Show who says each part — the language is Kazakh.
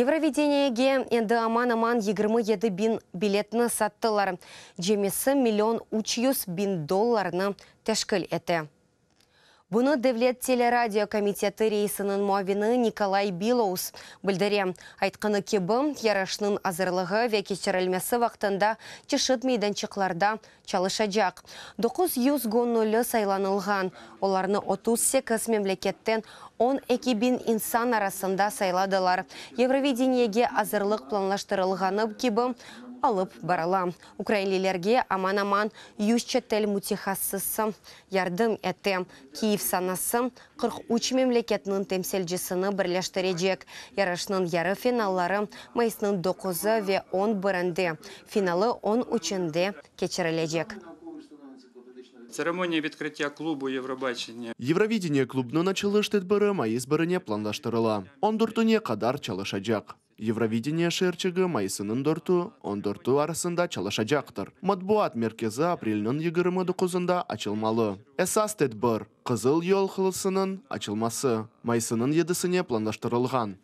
Speaker 1: Евровидениеге енді аман аман 27 бин билетіні саттылар. Жемесі миллион 300 бин долларыны тәшкіл әті. Бұны Девлет телерадио комитеті рейсінің Николай Билоус білдіре. Айтқыны кебім, ярашының азырлығы векечерілмесі вақтында чалыша мейданчықларда чалышажақ. 900 гоннулі сайланылған. Оларны 38 мемлекеттен 12 бин инсан арасында сайладылар. Евровидениеге азырлық планлаштырылғаны кебім, алып барала. Украинлилерге аман-аман 100 четел мутихасысы ярдым әті, Киев санасы 43 мемлекетнің темселжісіні бірләштірежек. Ярышның яры финаллары майысының 9 ы ве 11-ынды, финалы 10
Speaker 2: Церемония открытия клуба відкриття клубу Євробачення. Євровидение клубну началыш тетбірі
Speaker 3: майы збіріне пландаштырыла. Ондуртуне қадар чалышачак. Евровидение шерчиги майсынын дорту, ондорту арасында жақтыр. Матбуат меркези апрелінің 29-ында ачылмалы. Эсастет бір – Қызыл Йол қылысының ачылмасы, майсының едісіне пландаштырылған.